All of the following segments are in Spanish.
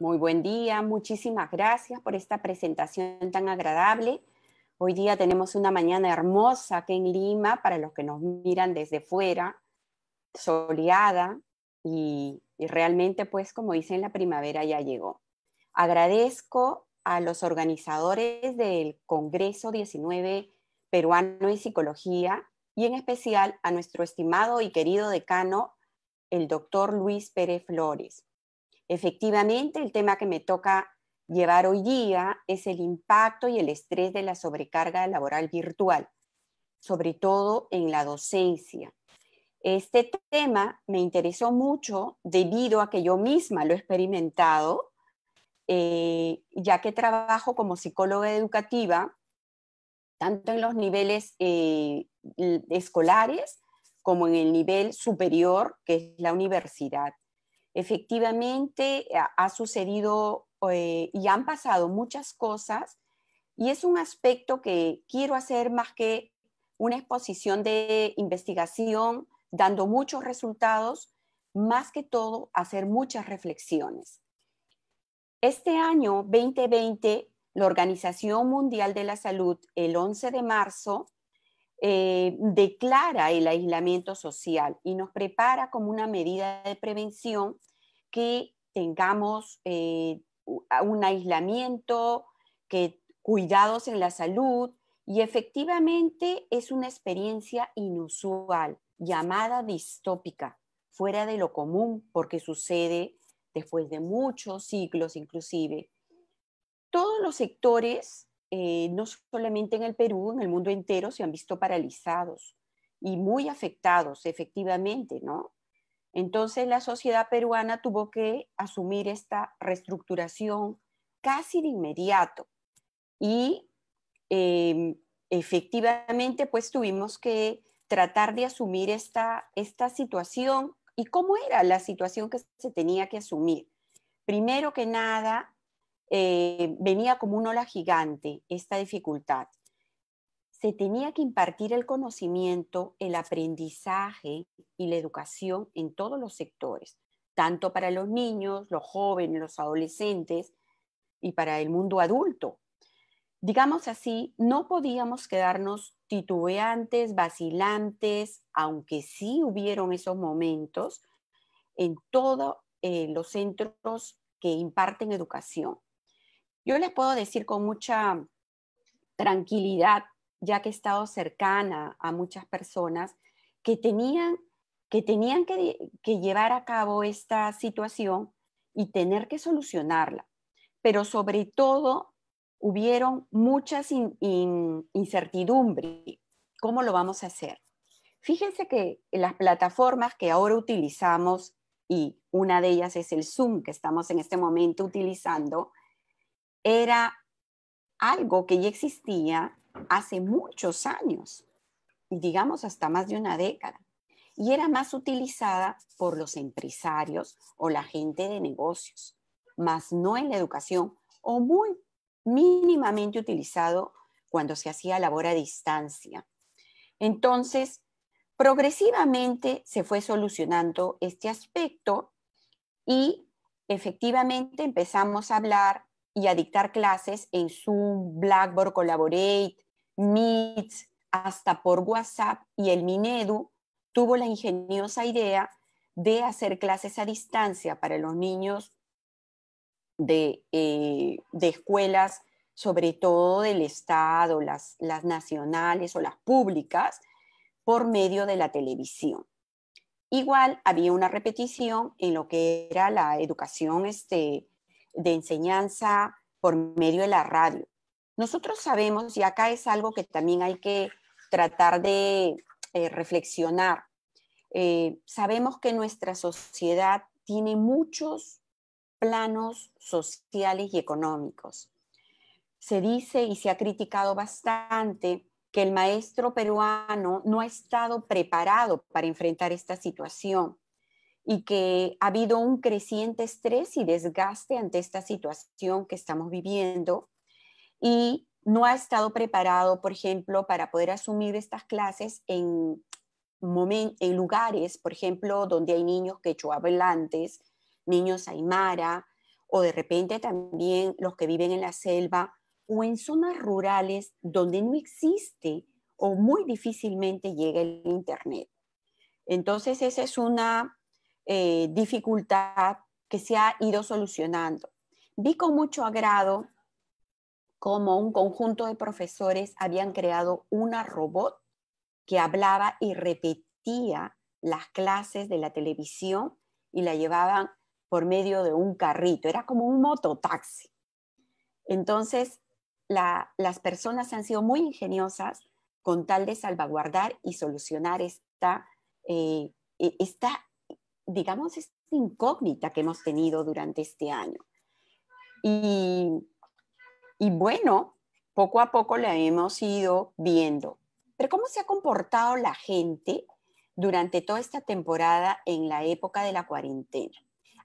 Muy buen día, muchísimas gracias por esta presentación tan agradable. Hoy día tenemos una mañana hermosa aquí en Lima para los que nos miran desde fuera, soleada y, realmente pues como dicen la primavera ya llegó. Agradezco a los organizadores del Congreso 19 Peruano en Psicología y en especial a nuestro estimado y querido decano, el doctor Luis Pérez Flores Efectivamente, el tema que me toca llevar hoy día es el impacto y el estrés de la sobrecarga laboral virtual, sobre todo en la docencia. Este tema me interesó mucho debido a que yo misma lo he experimentado, eh, ya que trabajo como psicóloga educativa, tanto en los niveles eh, escolares como en el nivel superior, que es la universidad. Efectivamente, eh, ha sucedido eh, y han pasado muchas cosas y es un aspecto que quiero hacer más que una exposición de investigación dando muchos resultados, más que todo hacer muchas reflexiones. Este año 2020, la Organización Mundial de la Salud, el 11 de marzo, eh, declara el aislamiento social y nos prepara como una medida de prevención que tengamos eh, un aislamiento, que cuidados en la salud y efectivamente es una experiencia inusual, llamada distópica, fuera de lo común porque sucede después de muchos siglos inclusive. Todos los sectores eh, no solamente en el Perú, en el mundo entero se han visto paralizados y muy afectados, efectivamente, ¿no? Entonces la sociedad peruana tuvo que asumir esta reestructuración casi de inmediato y em, efectivamente pues tuvimos que tratar de asumir esta situación y cómo era la situación que se tenía que asumir. Primero que nada, eh, venía como una ola gigante esta dificultad. Se tenía que impartir el conocimiento, el aprendizaje y la educación en todos los sectores, tanto para los niños, los jóvenes, los adolescentes y para el mundo adulto. Digamos así, no podíamos quedarnos titubeantes, vacilantes, aunque sí hubieron esos momentos en todos eh, los centros que imparten educación. Yo les puedo decir con mucha tranquilidad, ya que he estado cercana a muchas personas que tenían que, llevar a cabo esta situación y tener que solucionarla. Pero sobre todo hubieron muchas incertidumbres. ¿Cómo lo vamos a hacer? Fíjense que las plataformas que ahora utilizamos, y una de ellas es el Zoom que estamos en este momento utilizando, era algo que ya existía hace muchos años, digamos hasta más de una década, y era más utilizada por los empresarios o la gente de negocios, más no en la educación o muy mínimamente utilizado cuando se hacía labor a distancia. Entonces, progresivamente se fue solucionando este aspecto y efectivamente empezamos a hablar y a dictar clases en Zoom, Blackboard, Collaborate, Meets, hasta por WhatsApp y el Minedu tuvo la ingeniosa idea de hacer clases a distancia para los niños de, eh, escuelas, sobre todo del Estado, las, las nacionales o las públicas, por medio de la televisión. Igual había una repetición en lo que era la educación este, de enseñanza por medio de la radio. Nosotros sabemos, y acá es algo que también hay que tratar de eh, reflexionar, eh, sabemos que nuestra sociedad tiene muchos planos sociales y económicos. Se dice y se ha criticado bastante que el maestro peruano no ha estado preparado para enfrentar esta situación y que ha habido un creciente estrés y desgaste ante esta situación que estamos viviendo y no ha estado preparado, por ejemplo, para poder asumir estas clases en, en lugares, por ejemplo, donde hay niños quechua hablantes, niños aymara, o de repente también los que viven en la selva o en zonas rurales donde no existe o muy difícilmente llega el Internet. Entonces, esa es una eh, dificultad que se ha ido solucionando. Vi con mucho agrado cómo un conjunto de profesores habían creado una robot que hablaba y repetía las clases de la televisión y la llevaban por medio de un carrito, era como un mototaxi. Entonces, las personas han sido muy ingeniosas con tal de salvaguardar y solucionar esta, eh, e, esta digamos, esta incógnita que hemos tenido durante este año. Y, bueno, poco a poco la hemos ido viendo. Pero ¿cómo se ha comportado la gente durante toda esta temporada en la época de la cuarentena?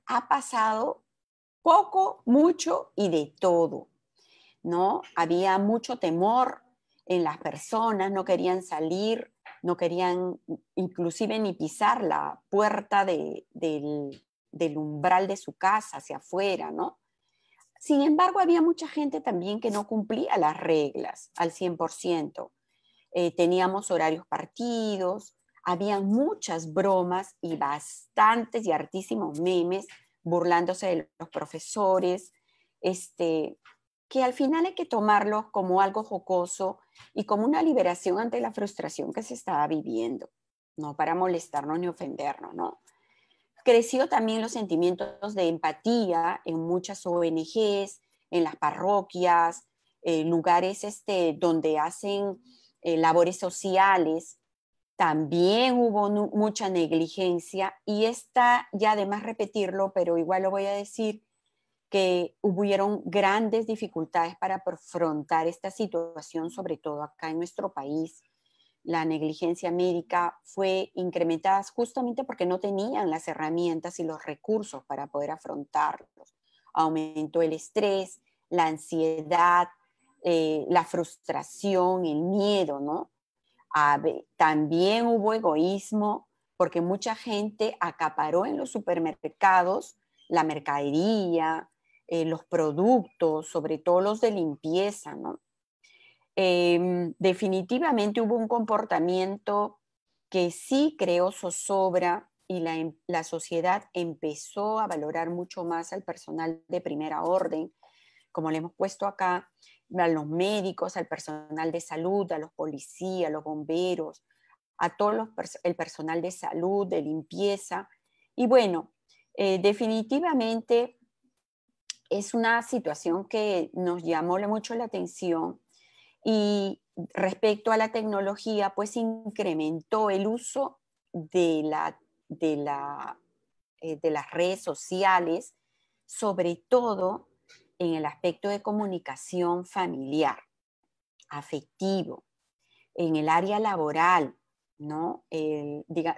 Ha pasado poco, mucho y de todo, ¿no? Había mucho temor en las personas, no querían salir, no querían inclusive ni pisar la puerta del, umbral de su casa hacia afuera, ¿no? Sin embargo, había mucha gente también que no cumplía las reglas al 100%. Eh, teníamos horarios partidos, había muchas bromas y bastantes y hartísimos memes burlándose de los profesores. Este, que al final hay que tomarlo como algo jocoso y como una liberación ante la frustración que se estaba viviendo, no para molestarnos ni ofendernos, ¿no? Creció también los sentimientos de empatía en muchas ONGs, en las parroquias, en lugares este, donde hacen eh, labores sociales. También hubo mucha negligencia y está, ya además repetirlo, pero igual lo voy a decir, que hubieron grandes dificultades para afrontar esta situación, sobre todo acá en nuestro país. La negligencia médica fue incrementada justamente porque no tenían las herramientas y los recursos para poder afrontarlos. Aumentó el estrés, la ansiedad, eh, la frustración, el miedo, ¿no? también hubo egoísmo porque mucha gente acaparó en los supermercados la mercadería, eh, los productos, sobre todo los de limpieza, ¿no? Em, definitivamente hubo un comportamiento que sí creó zozobra y em, la, sociedad empezó a valorar mucho más al personal de primera orden, como le hemos puesto acá, a los médicos, al personal de salud, a los policías, a los bomberos, a todo el personal de salud, de limpieza. Y bueno, eh, definitivamente es una situación que nos llamó mucho la atención y respecto a la tecnología, pues incrementó el uso de, la, de, la, eh, de las redes sociales, sobre todo en el aspecto de comunicación familiar, afectivo, en el área laboral, ¿no?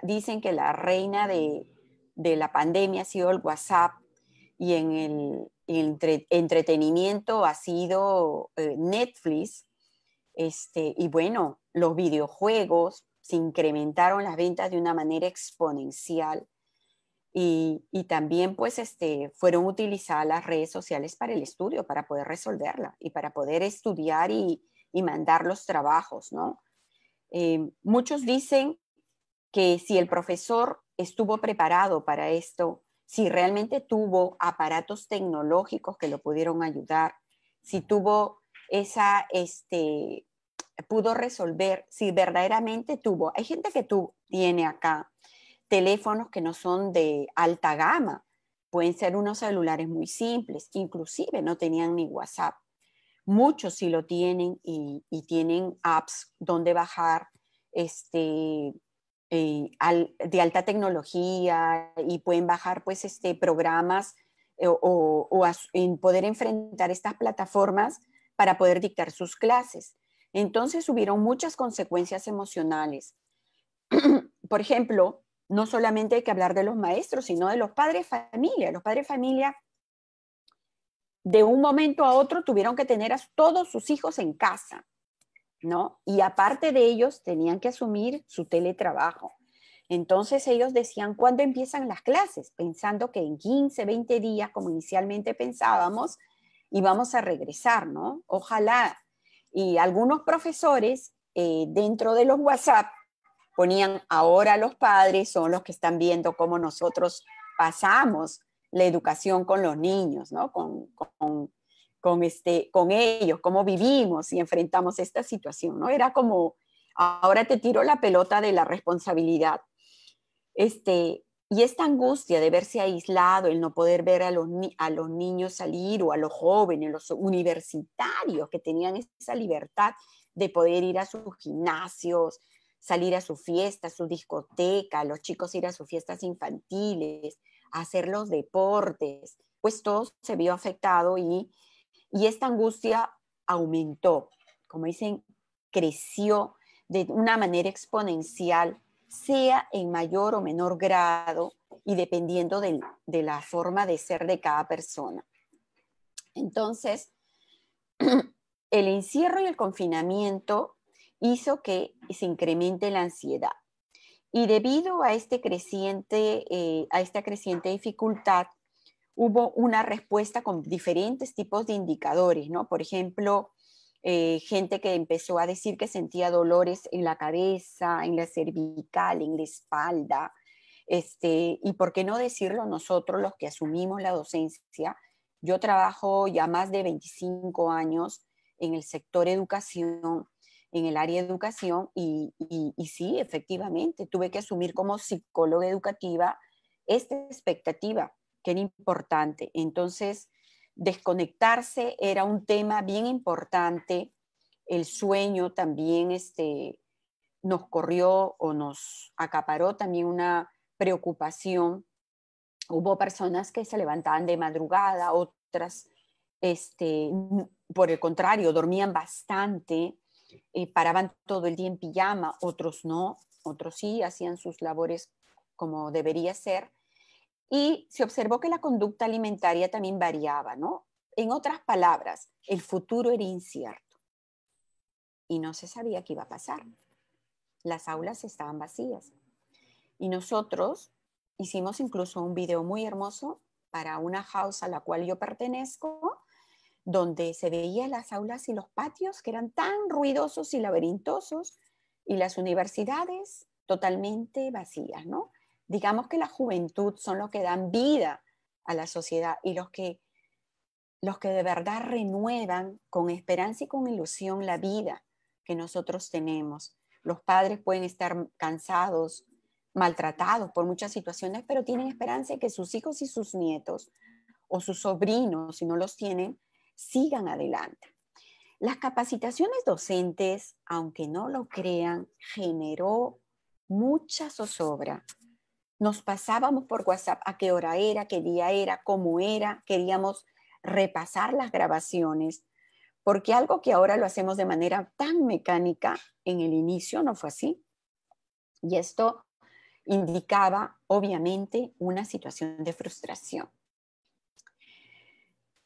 dicen que la reina de, de la pandemia ha sido el WhatsApp, y en el entretenimiento ha sido eh, Netflix. Este, y bueno, los videojuegos se incrementaron las ventas de una manera exponencial. Y, también pues este, fueron utilizadas las redes sociales para el estudio, para poder resolverla y para poder estudiar y, y mandar los trabajos, ¿no? Eh, muchos dicen que si el profesor estuvo preparado para esto, si realmente tuvo aparatos tecnológicos que lo pudieron ayudar, si tuvo esa, este, pudo resolver, si verdaderamente tuvo, hay gente que tú tiene acá teléfonos que no son de alta gama, pueden ser unos celulares muy simples, inclusive no tenían ni WhatsApp. Muchos sí lo tienen y tienen apps donde bajar este, eh, de alta tecnología y pueden bajar pues este, programas eh, o, en poder enfrentar estas plataformas para poder dictar sus clases. Entonces hubieron muchas consecuencias emocionales. Por ejemplo, no solamente hay que hablar de los maestros, sino de los padres familia. Los padres familia de un momento a otro tuvieron que tener a todos sus hijos en casa. Y aparte de ellos, tenían que asumir su teletrabajo. Entonces ellos decían, ¿cuándo empiezan las clases? Pensando que en 15, 20 días, como inicialmente pensábamos, íbamos a regresar, ¿no? Ojalá. Y algunos profesores eh, dentro de los WhatsApp ponían, ahora los padres son los que están viendo cómo nosotros pasamos la educación con los niños, ¿no? con con, este, con ellos, cómo vivimos y enfrentamos esta situación, ¿no? Era como, ahora te tiro la pelota de la responsabilidad. Este, y esta angustia de verse aislado, el no poder ver a los, a los niños salir o a los jóvenes, los universitarios que tenían esa libertad de poder ir a sus gimnasios, salir a sus fiestas, su discoteca, los chicos ir a sus fiestas infantiles, hacer los deportes, pues todo se vio afectado y y esta angustia aumentó, como dicen, creció de una manera exponencial, sea en mayor o menor grado y dependiendo de, la forma de ser de cada persona. Entonces, el encierro y el confinamiento hizo que se incremente la ansiedad. Y debido a, este creciente, eh, a esta creciente dificultad, hubo una respuesta con diferentes tipos de indicadores, ¿no? Por ejemplo, eh, gente que empezó a decir que sentía dolores en la cabeza, en la cervical, en la espalda, este, y por qué no decirlo nosotros los que asumimos la docencia. Yo trabajo ya más de 25 años en el sector educación, en el área educación, y, y sí, efectivamente, tuve que asumir como psicóloga educativa esta expectativa que era importante. Entonces, desconectarse era un tema bien importante. El sueño también este, nos corrió o nos acaparó también una preocupación. Hubo personas que se levantaban de madrugada, otras, este, por el contrario, dormían bastante, eh, paraban todo el día en pijama, otros no, otros sí hacían sus labores como debería ser, y se observó que la conducta alimentaria también variaba, ¿no? En otras palabras, el futuro era incierto y no se sabía qué iba a pasar. Las aulas estaban vacías. Y nosotros hicimos incluso un video muy hermoso para una house a la cual yo pertenezco, donde se veía las aulas y los patios que eran tan ruidosos y laberintosos y las universidades totalmente vacías, ¿no? digamos que la juventud son los que dan vida a la sociedad y los que, los que de verdad renuevan con esperanza y con ilusión la vida que nosotros tenemos. Los padres pueden estar cansados, maltratados por muchas situaciones, pero tienen esperanza de que sus hijos y sus nietos o sus sobrinos, si no los tienen, sigan adelante. Las capacitaciones docentes, aunque no lo crean, generó mucha zozobra nos pasábamos por WhatsApp a qué hora era, qué día era, cómo era, queríamos repasar las grabaciones, porque algo que ahora lo hacemos de manera tan mecánica, en el inicio no fue así. Y esto indicaba, obviamente, una situación de frustración.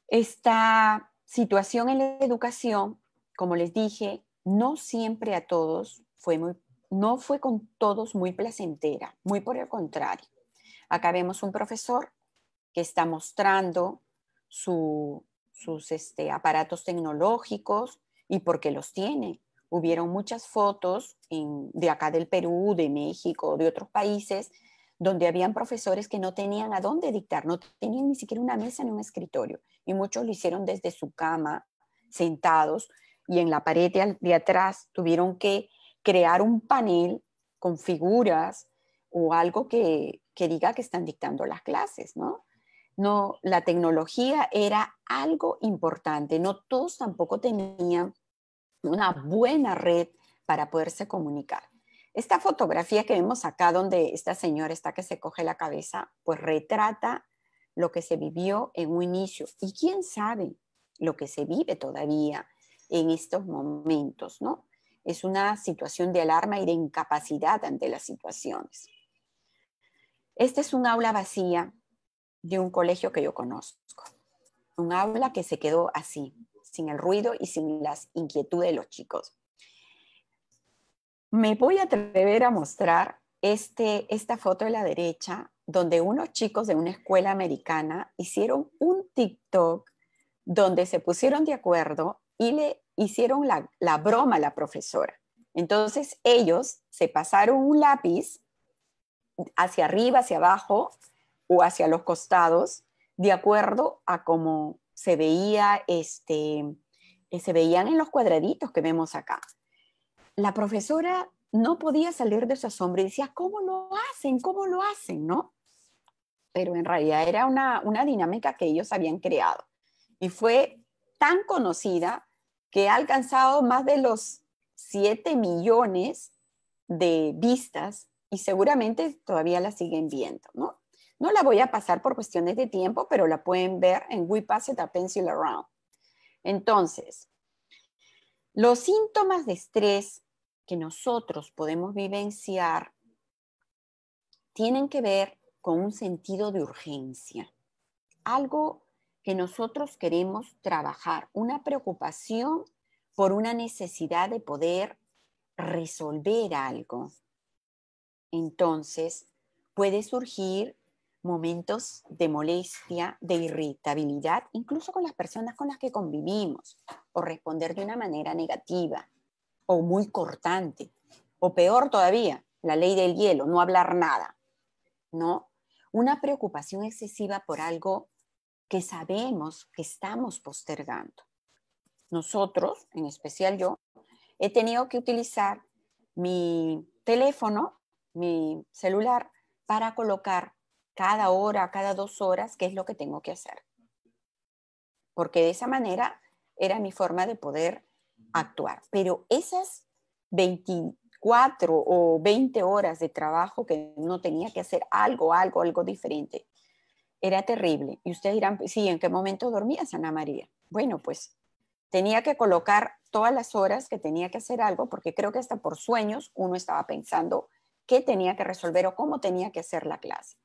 Esta situación en la educación, como les dije, no siempre a todos fue muy no fue con todos muy placentera, muy por el contrario. Acá vemos un profesor que está mostrando sus este, aparatos tecnológicos y por qué los tiene. Hubieron muchas fotos de acá del Perú, de México, de otros países, donde habían profesores que no tenían a dónde dictar, no tenían ni siquiera una mesa ni un escritorio, y muchos lo hicieron desde su cama, sentados, y en la pared de atrás tuvieron que crear un panel con figuras o algo que, que diga que están dictando las clases, ¿no? No, la tecnología era algo importante, no todos tampoco tenían una buena red para poderse comunicar. Esta fotografía que vemos acá donde esta señora está que se coge la cabeza, pues retrata lo que se vivió en un inicio y quién sabe lo que se vive todavía en estos momentos, ¿no? es una situación de alarma y de incapacidad ante las situaciones. Esta es un aula vacía de un colegio que yo conozco. Un aula que se quedó así, sin el ruido y sin las inquietudes de los chicos. Me voy a atrever a mostrar este, esta foto de la derecha, donde unos chicos de una escuela americana hicieron un TikTok donde se pusieron de acuerdo y le hicieron la, broma la profesora. Entonces ellos se pasaron un lápiz hacia arriba, hacia abajo o hacia los costados, de acuerdo a cómo se veía este eh, se veían en los cuadraditos que vemos acá. La profesora no podía salir de su asombro y decía, ¿cómo lo hacen? ¿Cómo lo hacen? ¿No? Pero en realidad era una, una dinámica que ellos habían creado. Y fue tan conocida que ha alcanzado más de los 7 millones de vistas y seguramente todavía la siguen viendo, ¿no? la voy a pasar por cuestiones de tiempo, pero la pueden ver en We Pass It a Pencil Around. Entonces, los síntomas de estrés que nosotros podemos vivenciar tienen que ver con un sentido de urgencia, algo que nosotros queremos trabajar, una preocupación por una necesidad de poder resolver algo. Entonces, puede surgir momentos de molestia, de irritabilidad, incluso con las personas con las que convivimos, o responder de una manera negativa, o muy cortante, o peor todavía, la ley del hielo, no hablar nada, ¿no? Una preocupación excesiva por algo que sabemos que estamos postergando. Nosotros, en especial yo, he tenido que utilizar mi teléfono, mi celular, para colocar cada hora, cada dos horas, qué es lo que tengo que hacer. Porque de esa manera era mi forma de poder actuar. Pero esas 24 o 20 horas de trabajo que no tenía que hacer algo, algo, algo diferente, era terrible. Y ustedes dirán, pues sí, ¿en qué momento dormía Ana María? Bueno, pues tenía que colocar todas las horas que tenía que hacer algo, porque creo que hasta por sueños uno estaba pensando qué tenía que resolver o cómo tenía que hacer la clase.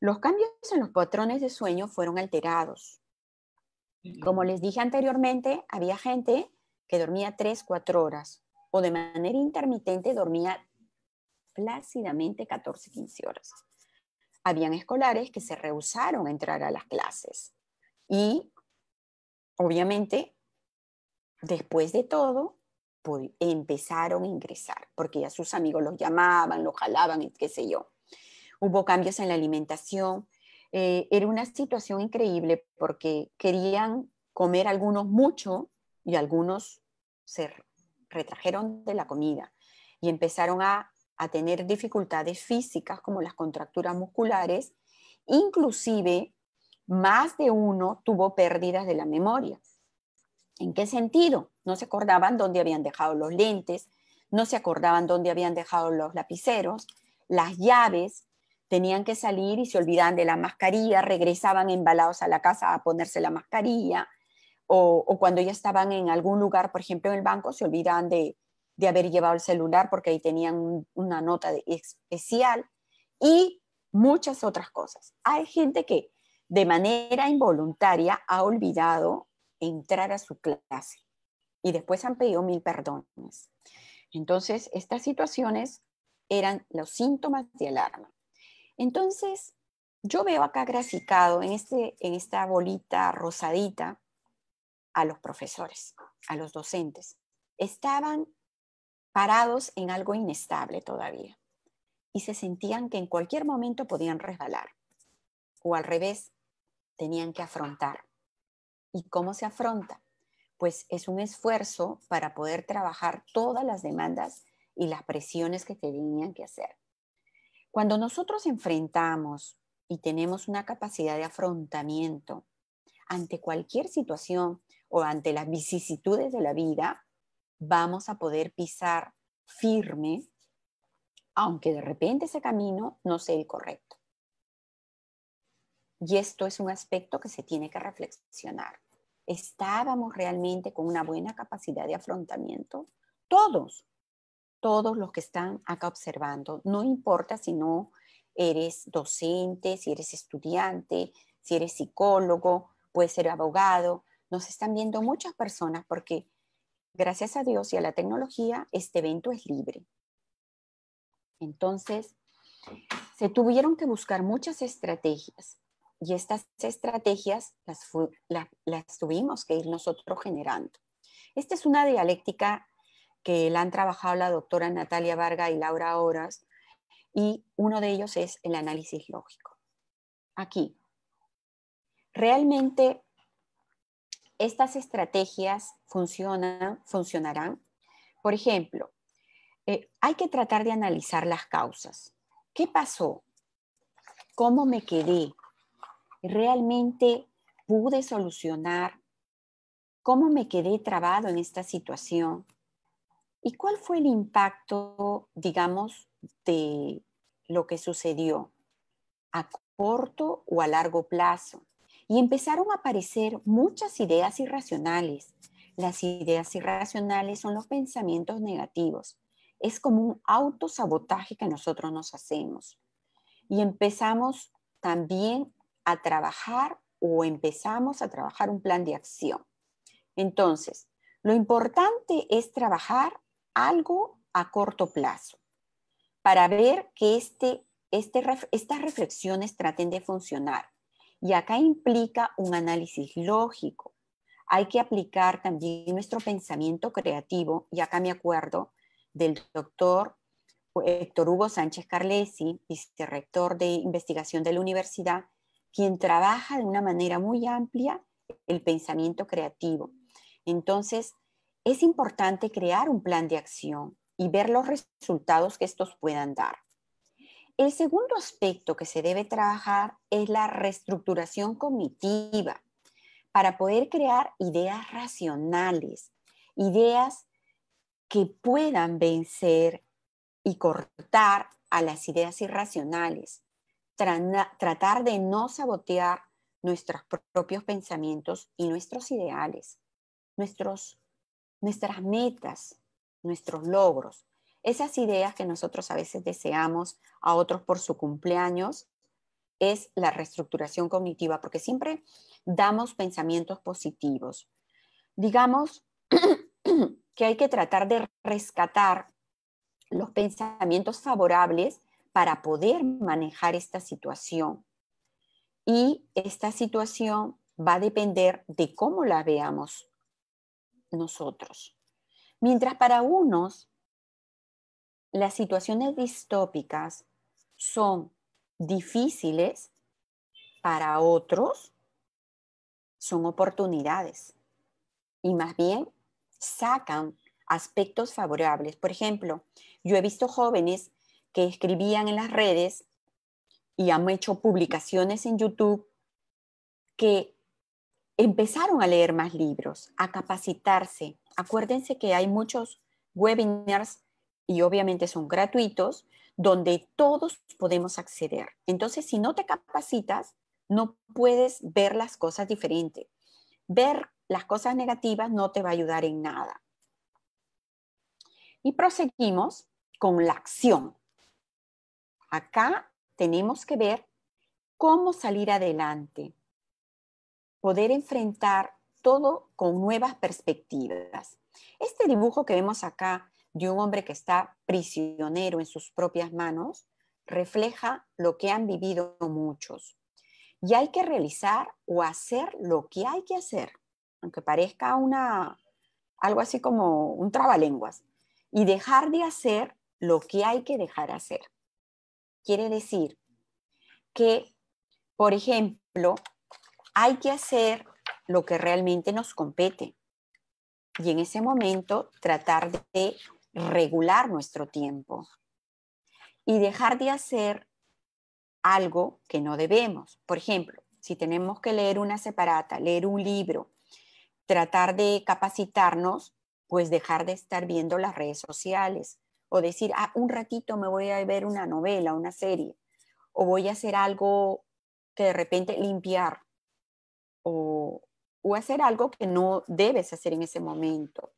Los cambios en los patrones de sueño fueron alterados. Como les dije anteriormente, había gente que dormía 3, 4 horas o de manera intermitente dormía plácidamente 14, 15 horas habían escolares que se rehusaron a entrar a las clases. Y obviamente, después de todo, empezaron a ingresar, porque ya sus amigos los llamaban, los jalaban, qué sé yo. Hubo cambios en la alimentación. Eh, era una situación increíble porque querían comer algunos mucho y algunos se retrajeron de la comida y empezaron a a tener dificultades físicas como las contracturas musculares, inclusive más de uno tuvo pérdidas de la memoria. ¿En qué sentido? No se acordaban dónde habían dejado los lentes, no se acordaban dónde habían dejado los lapiceros, las llaves, tenían que salir y se olvidaban de la mascarilla, regresaban embalados a la casa a ponerse la mascarilla, o, o cuando ya estaban en algún lugar, por ejemplo en el banco, se olvidaban de, de haber llevado el celular porque ahí tenían una nota especial y muchas otras cosas. Hay gente que de manera involuntaria ha olvidado entrar a su clase y después han pedido mil perdones. Entonces, estas situaciones eran los síntomas de alarma. Entonces, yo veo acá graficado en, este, en esta bolita rosadita a los profesores, a los docentes. Estaban parados en algo inestable todavía y se sentían que en cualquier momento podían resbalar o al revés, tenían que afrontar. ¿Y cómo se afronta? Pues es un esfuerzo para poder trabajar todas las demandas y las presiones que tenían que hacer. Cuando nosotros enfrentamos y tenemos una capacidad de afrontamiento ante cualquier situación o ante las vicisitudes de la vida, vamos a poder pisar firme, aunque de repente ese camino no sea el correcto. Y esto es un aspecto que se tiene que reflexionar. ¿Estábamos realmente con una buena capacidad de afrontamiento? Todos, todos los que están acá observando, no importa si no eres docente, si eres estudiante, si eres psicólogo, puedes ser abogado, nos están viendo muchas personas porque gracias a Dios y a la tecnología, este evento es libre. Entonces, se tuvieron que buscar muchas estrategias y estas estrategias las, tuvimos que ir nosotros generando. Esta es una dialéctica que la han trabajado la doctora Natalia Varga y Laura Horas y uno de ellos es el análisis lógico. Aquí, realmente estas estrategias funcionan, funcionarán. Por ejemplo, eh, hay que tratar de analizar las causas. ¿Qué pasó? ¿Cómo me quedé? ¿Realmente pude solucionar? ¿Cómo me quedé trabado en esta situación? ¿Y cuál fue el impacto, digamos, de lo que sucedió a corto o a largo plazo? y empezaron a aparecer muchas ideas irracionales. Las ideas irracionales son los pensamientos negativos. Es como un autosabotaje que nosotros nos hacemos. Y empezamos también a trabajar o empezamos a trabajar un plan de acción. Entonces, lo importante es trabajar algo a corto plazo para ver que este, este estas reflexiones traten de funcionar. Y acá implica un análisis lógico. Hay que aplicar también nuestro pensamiento creativo. Y acá me acuerdo del doctor eh, Héctor Hugo Sánchez Carlesi, vicerrector de investigación de la universidad, quien trabaja de una manera muy amplia el pensamiento creativo. Entonces, es importante crear un plan de acción y ver los resultados que estos puedan dar. El segundo aspecto que se debe trabajar es la reestructuración cognitiva para poder crear ideas racionales, ideas que puedan vencer y cortar a las ideas irracionales, tratar de no sabotear nuestros propios pensamientos y nuestros ideales, nuestras metas, nuestros logros. Esas ideas que nosotros a veces deseamos a otros por su cumpleaños es la reestructuración cognitiva, porque siempre damos pensamientos positivos. Digamos que hay que tratar de rescatar los pensamientos favorables para poder manejar esta situación. Y esta situación va a depender de cómo la veamos nosotros. Mientras para unos las situaciones distópicas son difíciles para otros, son oportunidades y más bien sacan aspectos favorables. Por ejemplo, yo he visto jóvenes que escribían en las redes y han hecho publicaciones en YouTube que empezaron a leer más libros, a capacitarse. Acuérdense que hay muchos webinars y obviamente son gratuitos, donde todos podemos acceder. Entonces, si no te capacitas, no puedes ver las cosas diferentes. Ver las cosas negativas no te va a ayudar en nada. Y proseguimos con la acción. Acá tenemos que ver cómo salir adelante, poder enfrentar todo con nuevas perspectivas. Este dibujo que vemos acá de un hombre que está prisionero en sus propias manos refleja lo que han vivido muchos. Y hay que realizar o hacer lo que hay que hacer, aunque parezca una algo así como un trabalenguas, y dejar de hacer lo que hay que dejar hacer. Quiere decir que, por ejemplo, hay que hacer lo que realmente nos compete y en ese momento tratar de regular nuestro tiempo y dejar de hacer algo que no debemos. Por ejemplo, si tenemos que leer una separata, leer un libro, tratar de capacitarnos, pues dejar de estar viendo las redes sociales o decir, ah, un ratito me voy a ver una novela, una serie, o voy a hacer algo que de repente limpiar, o, o hacer algo que no debes hacer en ese momento.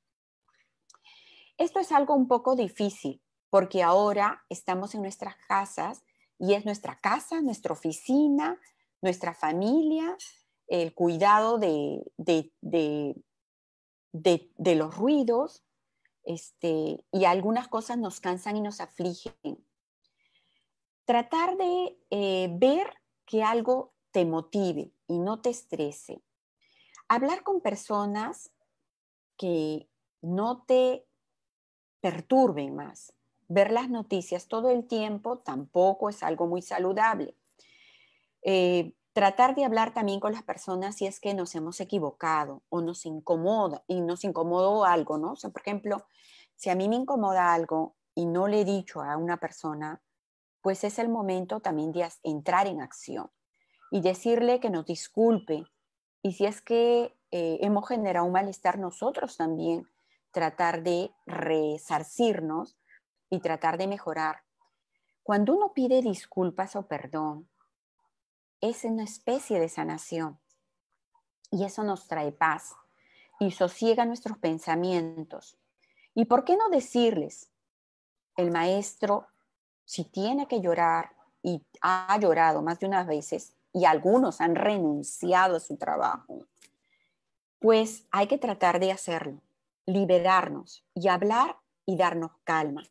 Esto es algo un poco difícil porque ahora estamos en nuestras casas y es nuestra casa, nuestra oficina, nuestra familia, el cuidado de, los ruidos este, y algunas cosas nos cansan y nos afligen. Tratar de eh, ver que algo te motive y no te estrese. Hablar con personas que no te perturben más. Ver las noticias todo el tiempo tampoco es algo muy saludable. Eh, tratar de hablar también con las personas si es que nos hemos equivocado o nos incomoda y nos incomodó algo, ¿no? O sea, por ejemplo, si a mí me incomoda algo y no le he dicho a una persona, pues es el momento también de entrar en acción y decirle que nos disculpe. Y si es que eh, hemos generado un malestar nosotros también, tratar de resarcirnos y tratar de mejorar. Cuando uno pide disculpas o perdón, es una especie de sanación y eso nos trae paz y sosiega nuestros pensamientos. ¿Y por qué no decirles, el maestro, si tiene que llorar y ha llorado más de unas veces y algunos han renunciado a su trabajo, pues hay que tratar de hacerlo liberarnos y hablar y darnos calma.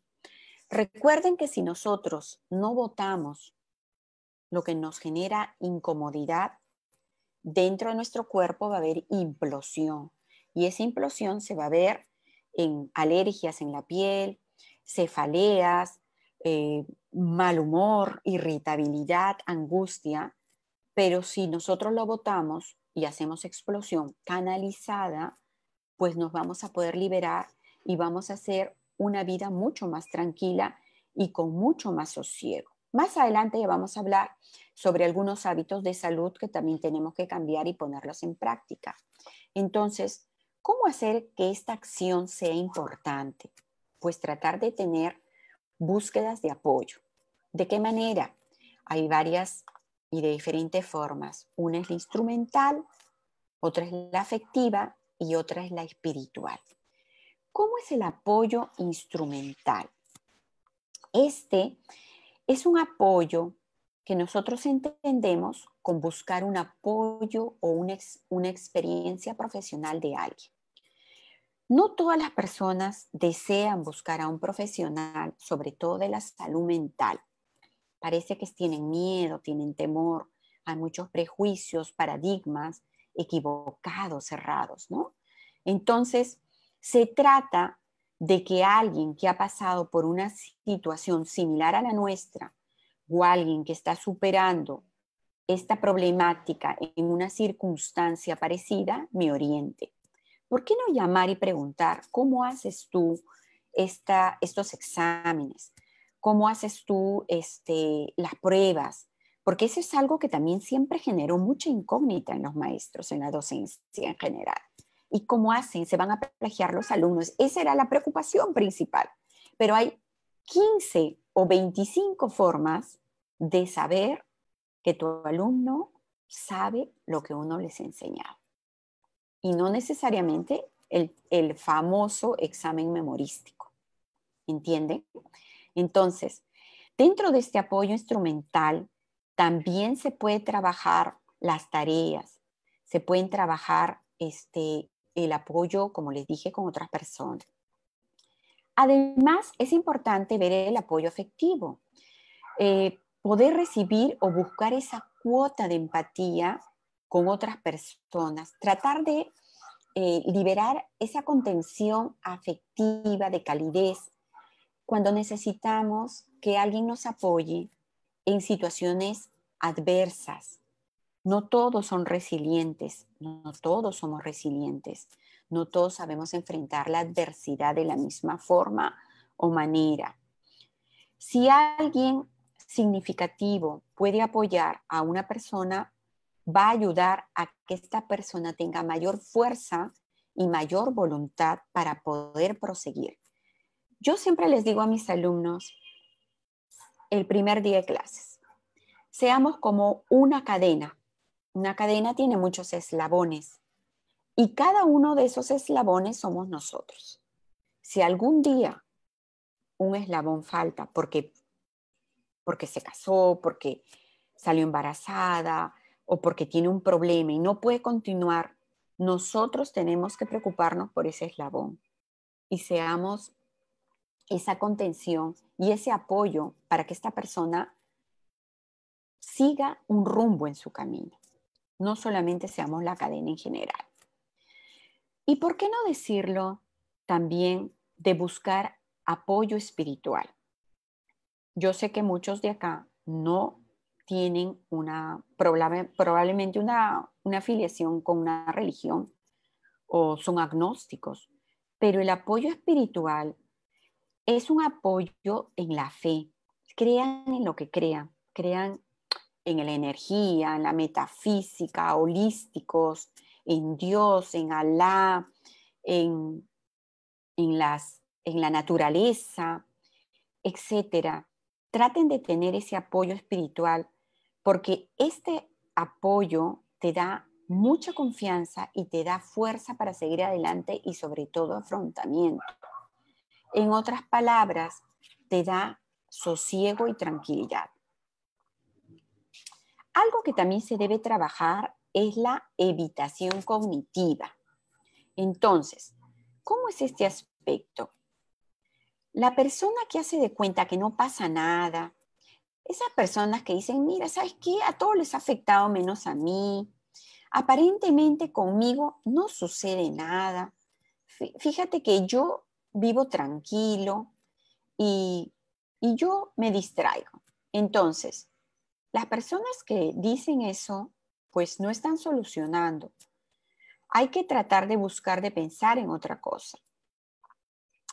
Recuerden que si nosotros no votamos lo que nos genera incomodidad, dentro de nuestro cuerpo va a haber implosión y esa implosión se va a ver en alergias en la piel, cefaleas, eh, mal humor, irritabilidad, angustia, pero si nosotros lo votamos y hacemos explosión canalizada, pues nos vamos a poder liberar y vamos a hacer una vida mucho más tranquila y con mucho más sosiego. Más adelante ya vamos a hablar sobre algunos hábitos de salud que también tenemos que cambiar y ponerlos en práctica. Entonces, ¿cómo hacer que esta acción sea importante? Pues tratar de tener búsquedas de apoyo. ¿De qué manera? Hay varias y de diferentes formas. Una es la instrumental, otra es la afectiva y otra es la espiritual. ¿Cómo es el apoyo instrumental? Este es un apoyo que nosotros entendemos con buscar un apoyo o una, una experiencia profesional de alguien. No todas las personas desean buscar a un profesional, sobre todo de la salud mental. Parece que tienen miedo, tienen temor, hay muchos prejuicios, paradigmas equivocados, cerrados, ¿no? Entonces, se trata de que alguien que ha pasado por una situación similar a la nuestra o alguien que está superando esta problemática en una circunstancia parecida me oriente. ¿Por qué no llamar y preguntar cómo haces tú esta, estos exámenes? ¿Cómo haces tú este, las pruebas? porque eso es algo que también siempre generó mucha incógnita en los maestros, en la docencia en general. ¿Y cómo hacen? ¿Se van a plagiar los alumnos? Esa era la preocupación principal. Pero hay 15 o 25 formas de saber que tu alumno sabe lo que uno les enseñaba. Y no necesariamente el, el famoso examen memorístico. ¿Entienden? Entonces, dentro de este apoyo instrumental también se puede trabajar las tareas, se pueden trabajar este, el apoyo, como les dije, con otras personas. Además, es importante ver el apoyo afectivo, eh, poder recibir o buscar esa cuota de empatía con otras personas, tratar de eh, liberar esa contención afectiva de calidez cuando necesitamos que alguien nos apoye en situaciones adversas. No todos son resilientes, no todos somos resilientes, no todos sabemos enfrentar la adversidad de la misma forma o manera. Si alguien significativo puede apoyar a una persona, va a ayudar a que esta persona tenga mayor fuerza y mayor voluntad para poder proseguir. Yo siempre les digo a mis alumnos el primer día de clases, seamos como una cadena. Una cadena tiene muchos eslabones y cada uno de esos eslabones somos nosotros. Si algún día un eslabón falta porque, porque se casó, porque salió embarazada o porque tiene un problema y no puede continuar, nosotros tenemos que preocuparnos por ese eslabón y seamos esa contención y ese apoyo para que esta persona siga un rumbo en su camino. No solamente seamos la cadena en general. ¿Y por qué no decirlo también de buscar apoyo espiritual? Yo sé que muchos de acá no tienen una, probablemente una, una afiliación con una religión o son agnósticos, pero el apoyo espiritual es un apoyo en la fe. Crean en lo que crean, crean en la energía, en la metafísica, holísticos, en Dios, en Alá, en, en, las, en la naturaleza, etc. Traten de tener ese apoyo espiritual porque este apoyo te da mucha confianza y te da fuerza para seguir adelante y sobre todo afrontamiento. En otras palabras, te da sosiego y tranquilidad. Algo que también se debe trabajar es la evitación cognitiva. Entonces, ¿cómo es este aspecto? La persona que hace de cuenta que no pasa nada, esas personas que dicen, mira, ¿sabes qué? A todos les ha afectado menos a mí. Aparentemente conmigo no sucede nada. Fíjate que yo vivo tranquilo y, y yo me distraigo. Entonces, las personas que dicen eso, pues no están solucionando. Hay que tratar de buscar de pensar en otra cosa.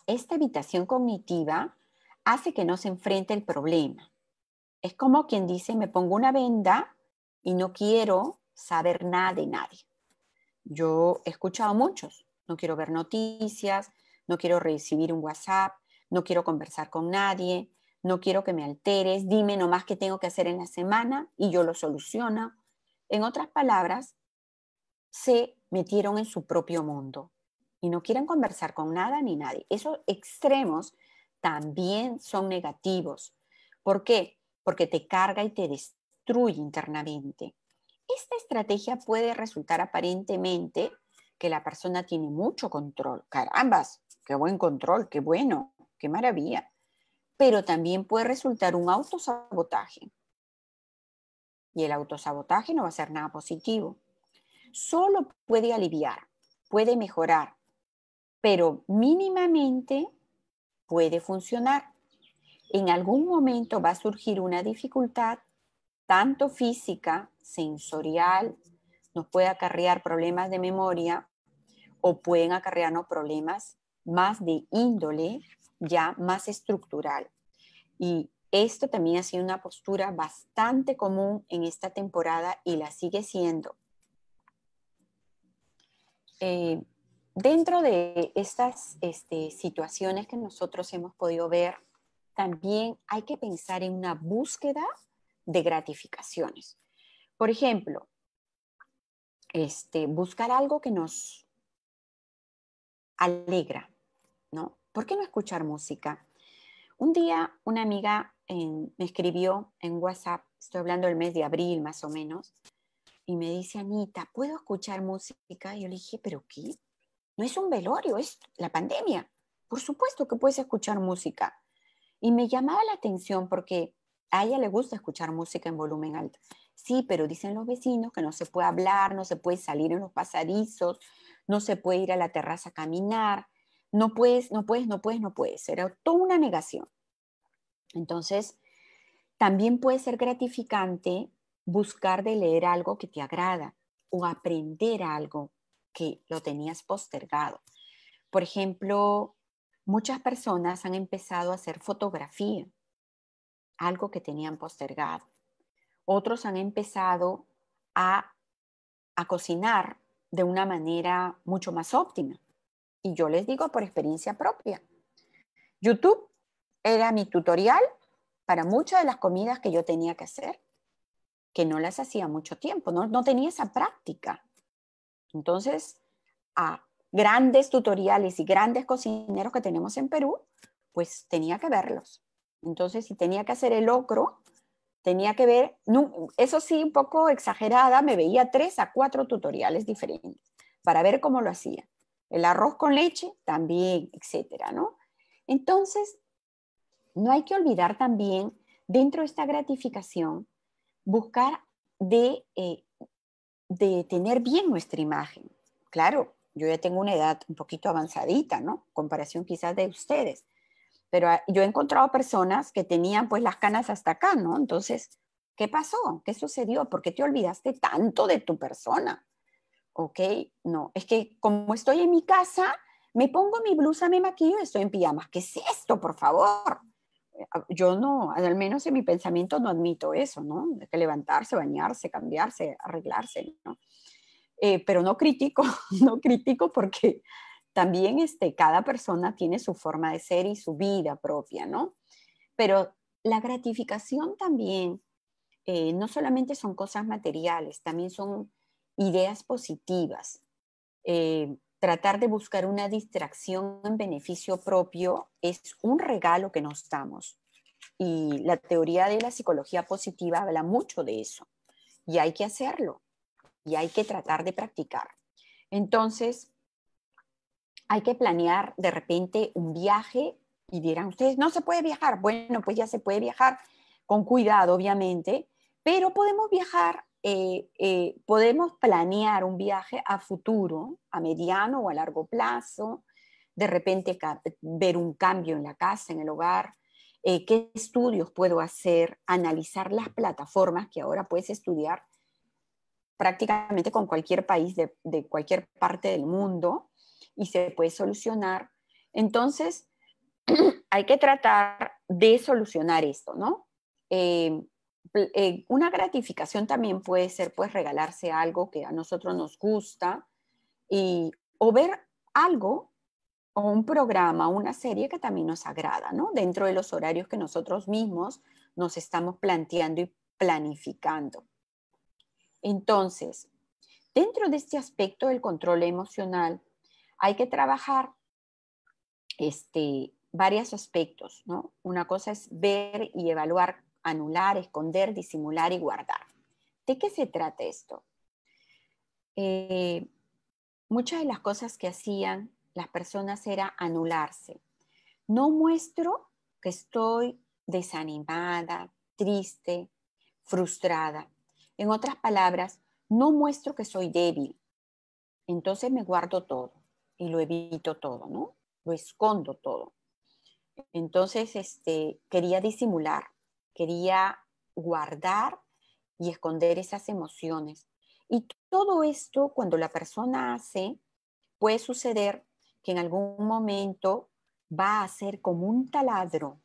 Esta evitación cognitiva hace que no se enfrente el problema. Es como quien dice, me pongo una venda y no quiero saber nada de nadie. Yo he escuchado a muchos, no quiero ver noticias, no quiero recibir un WhatsApp, no quiero conversar con nadie, no quiero que me alteres, dime nomás qué tengo que hacer en la semana y yo lo soluciono. En otras palabras, se metieron en su propio mundo y no quieren conversar con nada ni nadie. Esos extremos también son negativos. ¿Por qué? Porque te carga y te destruye internamente. Esta estrategia puede resultar aparentemente que la persona tiene mucho control. Carambas, qué buen control, qué bueno, qué maravilla pero también puede resultar un autosabotaje. Y el autosabotaje no va a ser nada positivo. Solo puede aliviar, puede mejorar, pero mínimamente puede funcionar. En algún momento va a surgir una dificultad, tanto física, sensorial, nos puede acarrear problemas de memoria o pueden acarrearnos problemas más de índole ya más estructural. Y esto también ha sido una postura bastante común en esta temporada y la sigue siendo. Eh, dentro de estas este, situaciones que nosotros hemos podido ver, también hay que pensar en una búsqueda de gratificaciones. Por ejemplo, este, buscar algo que nos alegra, ¿no? ¿por qué no escuchar música? Un día una amiga eh, me escribió en WhatsApp, estoy hablando del mes de abril más o menos, y me dice, Anita, ¿puedo escuchar música? Y yo le dije, ¿pero qué? No es un velorio, es la pandemia. Por supuesto que puedes escuchar música. Y me llamaba la atención porque a ella le gusta escuchar música en volumen alto. Sí, pero dicen los vecinos que no se puede hablar, no se puede salir en los pasadizos, no se puede ir a la terraza a caminar no puedes, no puedes, no puedes, no puedes. Era toda una negación. Entonces, también puede ser gratificante buscar de leer algo que te agrada o aprender algo que lo tenías postergado. Por ejemplo, muchas personas han empezado a hacer fotografía, algo que tenían postergado. Otros han empezado a, a cocinar de una manera mucho más óptima y yo les digo por experiencia propia. YouTube era mi tutorial para muchas de las comidas que yo tenía que hacer, que no las hacía mucho tiempo, no, tenía esa práctica. Entonces, a grandes tutoriales y grandes cocineros que tenemos en Perú, pues tenía que verlos. Entonces, si tenía que hacer el locro, tenía que ver, eso sí, un poco exagerada, me veía tres a cuatro tutoriales diferentes para ver cómo lo hacía el arroz con leche también, etcétera, ¿no? Entonces, no hay que olvidar también, dentro de esta gratificación, buscar de, eh, tener bien nuestra imagen. Claro, yo ya tengo una edad un poquito avanzadita, ¿no? Comparación quizás de ustedes. Pero ah, yo he encontrado personas que tenían pues las canas hasta acá, ¿no? Entonces, ¿qué pasó? ¿Qué sucedió? ¿Por qué te olvidaste tanto de tu persona? ok, no, es que como estoy en mi casa, me pongo mi blusa, me maquillo y estoy en pijamas. ¿Qué es esto, por favor? Eh, ah, yo no, al menos en mi pensamiento no admito eso, ¿no? Hay que levantarse, bañarse, cambiarse, arreglarse, ¿no? Eh, pero no critico, no critico porque también este, cada persona tiene su forma de ser y su vida propia, ¿no? Pero la gratificación también, eh, no solamente son cosas materiales, también son ideas positivas, eh, tratar de buscar una distracción en beneficio propio es un regalo que nos damos. Y la teoría de la psicología positiva habla mucho de eso. Y hay que hacerlo. Y hay que tratar de practicar. Entonces, hay que planear de repente un viaje y dirán ustedes, no se puede viajar. Bueno, pues ya se puede viajar con cuidado, obviamente, pero podemos viajar eh, eh, podemos planear un viaje a futuro, a mediano o a largo plazo, de repente ver un cambio en la casa, en el hogar, eh, qué estudios puedo hacer, analizar las plataformas que ahora puedes estudiar prácticamente con cualquier país de, de cualquier parte del mundo y se puede solucionar. Entonces, hay que tratar de solucionar esto, ¿no? Eh, eh, una gratificación también puede ser pues regalarse algo que a nosotros nos gusta y, o ver algo o un programa, una serie que también nos agrada, ¿no? Dentro de los horarios que nosotros mismos nos estamos planteando y planificando. Entonces, dentro de este aspecto del control emocional, hay que trabajar este, varios aspectos, ¿no? Una cosa es ver y evaluar anular, esconder, disimular y guardar. ¿De qué se trata esto? Eh, muchas de las cosas que hacían las personas era anularse. No muestro que estoy desanimada, triste, frustrada. En otras palabras, no muestro que soy débil. Entonces me guardo todo y lo evito todo, ¿no? Lo escondo todo. Entonces, este, quería disimular, quería guardar y esconder esas emociones. Y todo esto, cuando la persona hace, puede suceder que en algún momento va a ser como un taladro,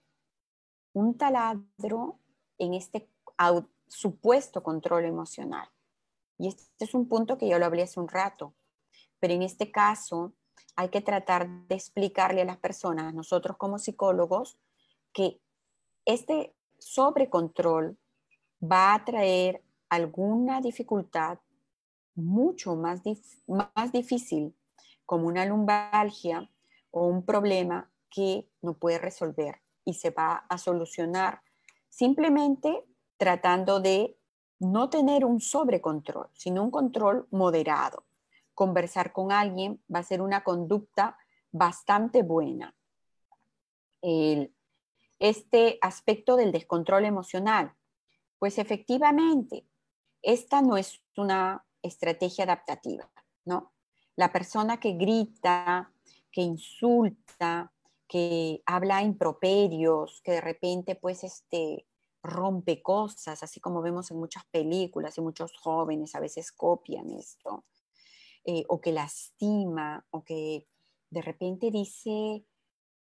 un taladro en este supuesto control emocional. Y este es un punto que yo lo hablé hace un rato, pero en este caso hay que tratar de explicarle a las personas, nosotros como psicólogos, que este sobrecontrol va a traer alguna dificultad mucho más, más difícil, como una lumbalgia o un problema que no puede resolver y se va a solucionar simplemente tratando de no tener un sobrecontrol, sino un control moderado. Conversar con alguien va a ser una conducta bastante buena. El este aspecto del descontrol emocional? Pues efectivamente, esta no es una estrategia adaptativa, ¿no? La persona que grita, que insulta, que habla improperios, que de repente pues este rompe cosas, así como vemos en muchas películas y muchos jóvenes a veces copian esto, eh, o que lastima, o que de repente dice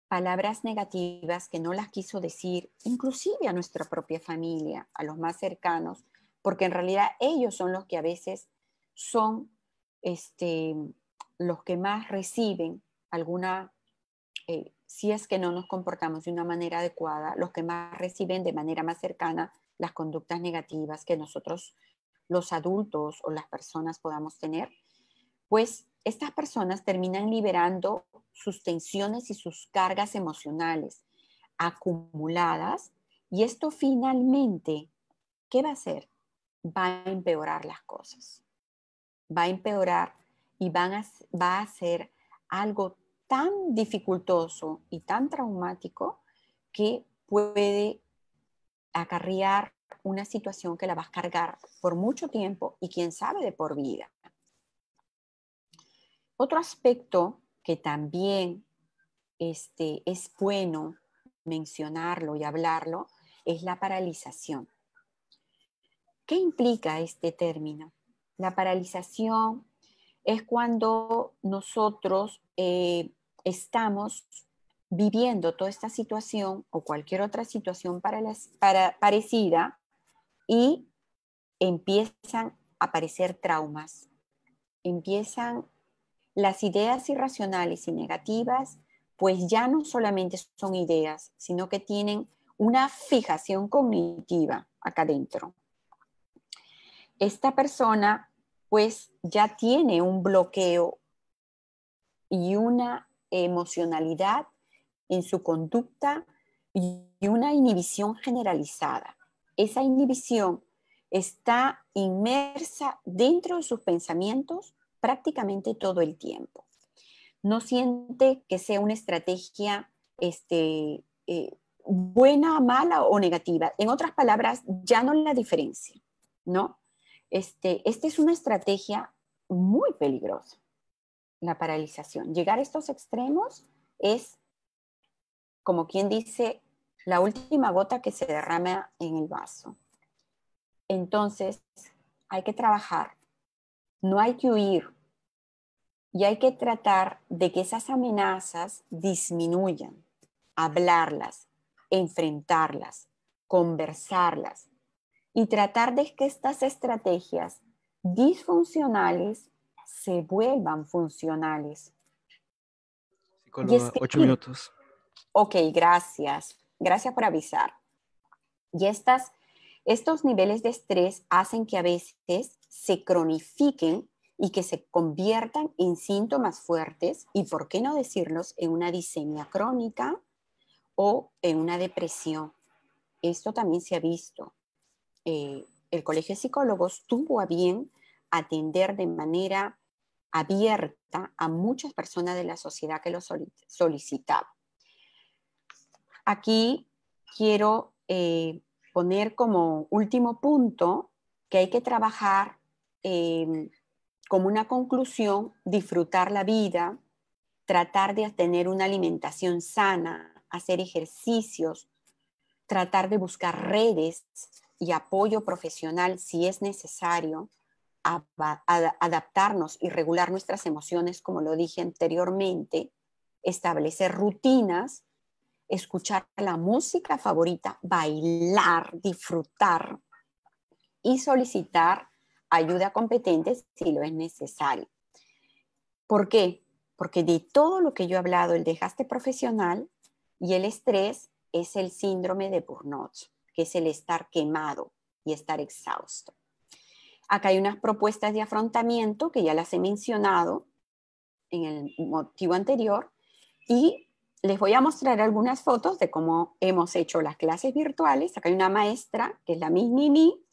palabras negativas que no las quiso decir, inclusive a nuestra propia familia, a los más cercanos, porque en realidad ellos son los que a veces son este, los que más reciben alguna, eh, si es que no nos comportamos de una manera adecuada, los que más reciben de manera más cercana las conductas negativas que nosotros los adultos o las personas podamos tener, pues estas personas terminan liberando sus tensiones y sus cargas emocionales acumuladas y esto finalmente, ¿qué va a hacer? Va a empeorar las cosas. Va a empeorar y va a ser algo tan dificultoso y tan traumático que puede acarrear una situación que la vas a cargar por mucho tiempo y quién sabe de por vida. Otro aspecto que también este, es bueno mencionarlo y hablarlo es la paralización. ¿Qué implica este término? La paralización es cuando nosotros eh, estamos viviendo toda esta situación o cualquier otra situación parecida y empiezan a aparecer traumas, empiezan las ideas irracionales y negativas, pues ya no solamente son ideas, sino que tienen una fijación cognitiva acá dentro. Esta persona, pues ya tiene un bloqueo y una emocionalidad en su conducta y una inhibición generalizada. Esa inhibición está inmersa dentro de sus pensamientos prácticamente todo el tiempo. No siente que sea una estrategia este, eh, buena, mala o negativa. En otras palabras, ya no la diferencia, ¿no? Este, esta es una estrategia muy peligrosa, la paralización. Llegar a estos extremos es, como quien dice, la última gota que se derrama en el vaso. Entonces, hay que trabajar no hay que huir y hay que tratar de que esas amenazas disminuyan, hablarlas, enfrentarlas, conversarlas y tratar de que estas estrategias disfuncionales se vuelvan funcionales. minutos. Ok, gracias. Gracias por avisar. Y estas, estos niveles de estrés hacen que a veces se cronifiquen y que se conviertan en síntomas fuertes y, por qué no decirlos, en una disemia crónica o en una depresión. Esto también se ha visto. Eh, el Colegio de Psicólogos tuvo a bien atender de manera abierta a muchas personas de la sociedad que lo solicitaban. Aquí quiero eh, poner como último punto que hay que trabajar Em, como una conclusión, disfrutar la vida, tratar de tener una alimentación sana, hacer ejercicios, tratar de buscar redes y apoyo profesional si es necesario, adaptarnos y regular nuestras emociones, como lo dije anteriormente, establecer rutinas, escuchar la música favorita, bailar, disfrutar y solicitar ayuda competente si lo es necesario. ¿Por qué? Porque de todo lo que yo he hablado, el desgaste profesional y el estrés es el síndrome de burnout, que es el estar quemado y estar exhausto. Acá hay unas propuestas de afrontamiento que ya las he mencionado en el motivo anterior y les voy a mostrar algunas fotos de cómo hemos hecho las clases virtuales. Acá hay una maestra que es la Miss Nini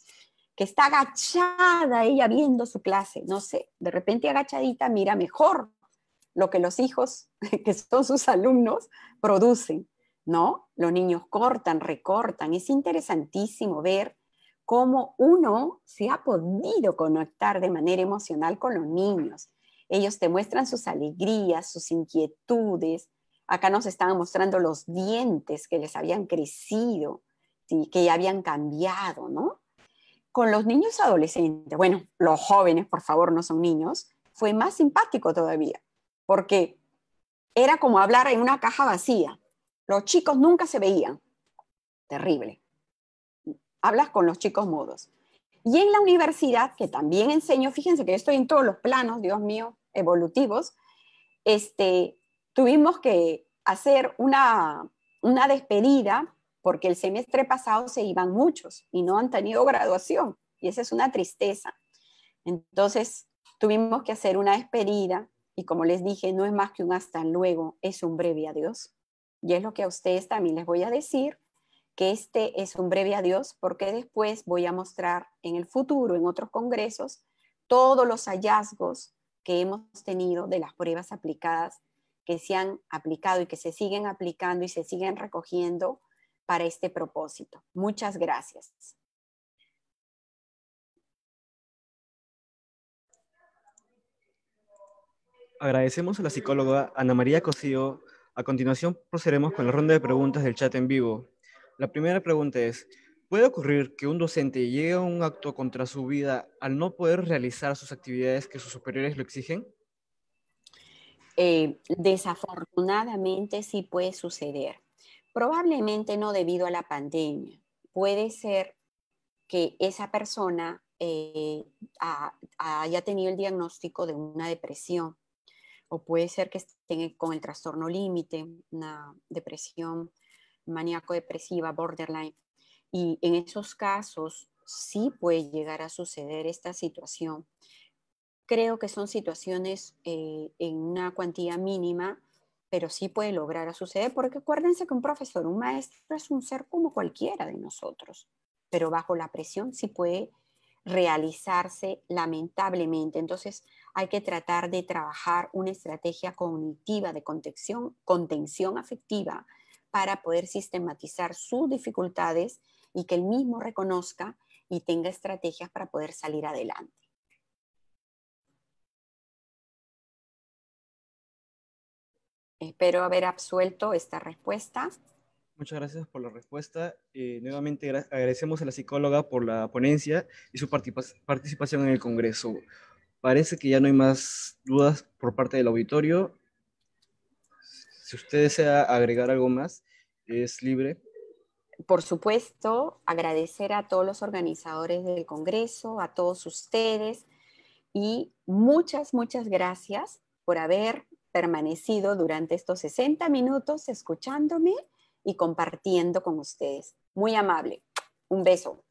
que está agachada ella viendo su clase, no sé, de repente agachadita mira mejor lo que los hijos, que son sus alumnos, producen, ¿no? Los niños cortan, recortan, es interesantísimo ver cómo uno se ha podido conectar de manera emocional con los niños. Ellos te muestran sus alegrías, sus inquietudes. Acá nos estaban mostrando los dientes que les habían crecido, y que ya habían cambiado, ¿no? Con los niños adolescentes, bueno, los jóvenes, por favor, no son niños, fue más simpático todavía, porque era como hablar en una caja vacía. Los chicos nunca se veían. Terrible. Hablas con los chicos modos. Y en la universidad, que también enseño, fíjense que estoy en todos los planos, Dios mío, evolutivos, este, tuvimos que hacer una despedida porque el semestre pasado se iban muchos y no han tenido graduación y esa es una tristeza. Entonces tuvimos que hacer una despedida y como les dije, no es más que un hasta luego, es un breve adiós. Y es lo que a ustedes también les voy a decir, que este es un breve adiós porque después voy a mostrar en el futuro, en otros congresos, todos los hallazgos que hemos tenido de las pruebas aplicadas, que se han aplicado y que se siguen aplicando y se siguen recogiendo para este propósito. Muchas gracias. Agradecemos a la psicóloga Ana María Cosío. A continuación procederemos con la ronda de preguntas del chat en vivo. La primera pregunta es, ¿puede ocurrir que un docente llegue a un acto contra su vida al no poder realizar sus actividades que sus superiores lo exigen? Eh, desafortunadamente sí puede suceder. Probablemente no debido a la pandemia. Puede ser que esa persona eh, haya tenido el diagnóstico de una depresión o puede ser que esté con el trastorno límite, una depresión maníaco-depresiva, borderline. Y en esos casos sí puede llegar a suceder esta situación. Creo que son situaciones eh, en una cuantía mínima pero sí puede lograr a suceder, porque acuérdense que un profesor, un maestro es un ser como cualquiera de nosotros, pero bajo la presión sí puede realizarse lamentablemente. Entonces hay que tratar de trabajar una estrategia cognitiva de contención, contención afectiva para poder sistematizar sus dificultades y que él mismo reconozca y tenga estrategias para poder salir adelante. Espero haber absuelto esta respuesta. Muchas gracias por la respuesta. Eh, nuevamente agradecemos a la psicóloga por la ponencia y su participación en el Congreso. Parece que ya no hay más dudas por parte del auditorio. Si usted desea agregar algo más, es libre. Por supuesto, agradecer a todos los organizadores del Congreso, a todos ustedes y muchas, muchas gracias por haber permanecido durante estos 60 minutos escuchándome y compartiendo con ustedes. Muy amable. Un beso.